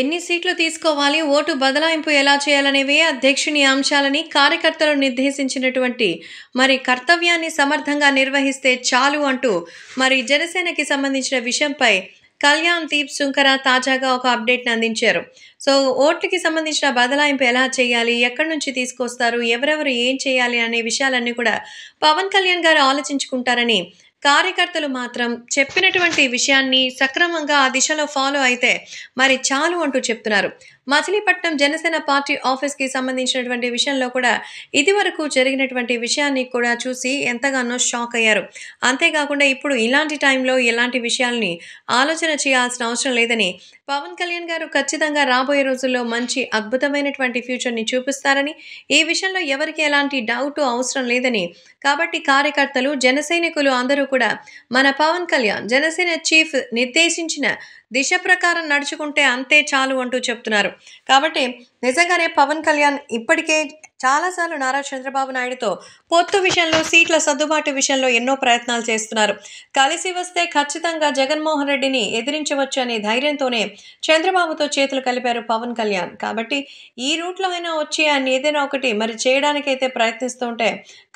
ఎన్ని సీట్లు తీసుకోవాలి ఓటు బదలాయింపు ఎలా చేయాలనేవే అధ్యక్షుని అంశాలని కార్యకర్తలు నిర్దేశించినటువంటి మరి కర్తవ్యాన్ని సమర్థంగా నిర్వహిస్తే చాలు అంటూ మరి జనసేనకి సంబంధించిన విషయంపై కళ్యాణ్ దీప్ శుంకర తాజాగా ఒక అప్డేట్ని అందించారు సో ఓట్లకి సంబంధించిన బదలాయింపు ఎలా చేయాలి ఎక్కడి నుంచి తీసుకొస్తారు ఎవరెవరు ఏం చేయాలి అనే విషయాలన్నీ కూడా పవన్ కళ్యాణ్ గారు ఆలోచించుకుంటారని కార్యకర్తలు మాత్రం చెప్పినటువంటి విషయాన్ని సక్రమంగా ఆ దిశలో ఫాలో అయితే మరి చాలు అంటూ చెప్తున్నారు మచిలీపట్నం జనసేన పార్టీ ఆఫీస్కి సంబంధించినటువంటి విషయంలో కూడా ఇదివరకు జరిగినటువంటి విషయాన్ని కూడా చూసి ఎంతగానో షాక్ అయ్యారు అంతేకాకుండా ఇప్పుడు ఇలాంటి టైంలో ఇలాంటి విషయాల్ని ఆలోచన చేయాల్సిన అవసరం లేదని పవన్ కళ్యాణ్ గారు ఖచ్చితంగా రాబోయే రోజుల్లో మంచి అద్భుతమైనటువంటి ఫ్యూచర్ని చూపిస్తారని ఈ విషయంలో ఎవరికి ఎలాంటి డౌట్ అవసరం లేదని కాబట్టి కార్యకర్తలు జన అందరూ కూడా మన పవన్ కళ్యాణ్ జనసేన చీఫ్ నిర్దేశించిన దిశ ప్రకారం నడుచుకుంటే అంతే చాలు అంటూ చెప్తున్నారు కాబట్టి నిజంగానే పవన్ కళ్యాణ్ ఇప్పటికే చాలాసార్లు నారా చంద్రబాబు నాయుడుతో పొత్తు విషయంలో సీట్ల సర్దుబాటు విషయంలో ఎన్నో ప్రయత్నాలు చేస్తున్నారు కలిసి వస్తే ఖచ్చితంగా జగన్మోహన్ రెడ్డిని ఎదిరించవచ్చు అనే ధైర్యంతోనే చంద్రబాబుతో చేతులు కలిపారు పవన్ కళ్యాణ్ కాబట్టి ఈ రూట్లో అయినా వచ్చి ఆయన ఏదైనా ఒకటి మరి చేయడానికైతే ఉంటే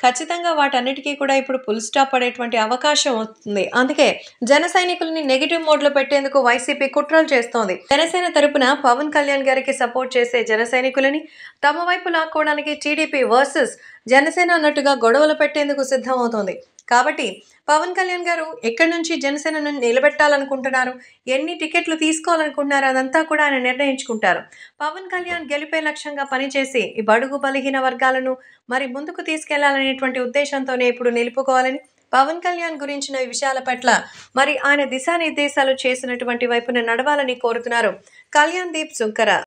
ఖచ్చితంగా వాటన్నిటికీ కూడా ఇప్పుడు ఫుల్ స్టాప్ పడేటువంటి అవకాశం వస్తుంది అందుకే జన సైనికులని నెగిటివ్ మోడ్లో పెట్టేందుకు వైసీపీ కుట్రలు చేస్తోంది జనసేన తరపున పవన్ కళ్యాణ్ గారికి సపోర్ట్ చేసే జన సైనికులని తమ వైపు లాక్కోవడానికి టీడీపీ వర్సెస్ జనసేన అన్నట్టుగా గొడవలు పెట్టేందుకు సిద్ధమవుతోంది కాబట్టి పవన్ కళ్యాణ్ గారు ఎక్కడి నుంచి జనసేనను నిలబెట్టాలనుకుంటున్నారు ఎన్ని టికెట్లు తీసుకోవాలనుకుంటున్నారు అదంతా కూడా ఆయన నిర్ణయించుకుంటారు పవన్ కళ్యాణ్ గెలిపే లక్ష్యంగా పనిచేసి ఈ బడుగు బలహీన వర్గాలను మరి ముందుకు తీసుకెళ్లాలనేటువంటి ఉద్దేశంతోనే ఇప్పుడు నిలుపుకోవాలని పవన్ కళ్యాణ్ గురించిన విషయాల పట్ల మరి ఆయన దిశానిర్దేశాలు చేసినటువంటి వైపున నడవాలని కోరుతున్నారు కళ్యాణ్ దీప్ సుంకర